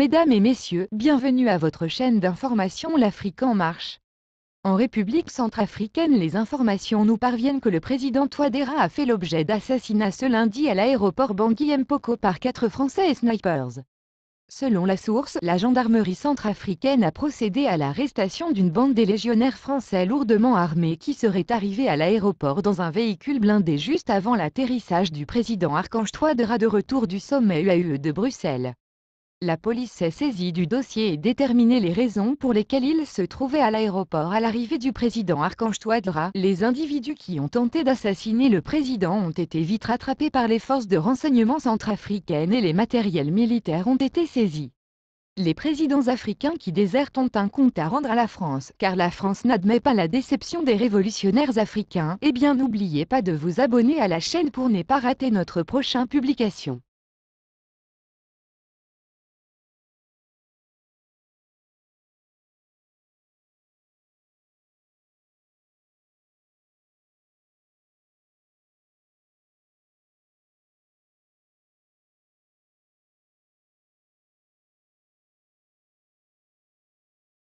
Mesdames et messieurs, bienvenue à votre chaîne d'information L'Afrique en marche. En République centrafricaine les informations nous parviennent que le président Touadéra a fait l'objet d'assassinats ce lundi à l'aéroport Bangui Mpoko par quatre Français et snipers. Selon la source, la gendarmerie centrafricaine a procédé à l'arrestation d'une bande des légionnaires français lourdement armés qui seraient arrivés à l'aéroport dans un véhicule blindé juste avant l'atterrissage du président Archange Touadéra de retour du sommet UAE de Bruxelles la police s'est saisie du dossier et déterminé les raisons pour lesquelles il se trouvait à l'aéroport à l'arrivée du président Archange Touadra. Les individus qui ont tenté d'assassiner le président ont été vite rattrapés par les forces de renseignement centrafricaines et les matériels militaires ont été saisis. Les présidents africains qui désertent ont un compte à rendre à la France, car la France n'admet pas la déception des révolutionnaires africains. Eh bien n'oubliez pas de vous abonner à la chaîne pour ne pas rater notre prochaine publication.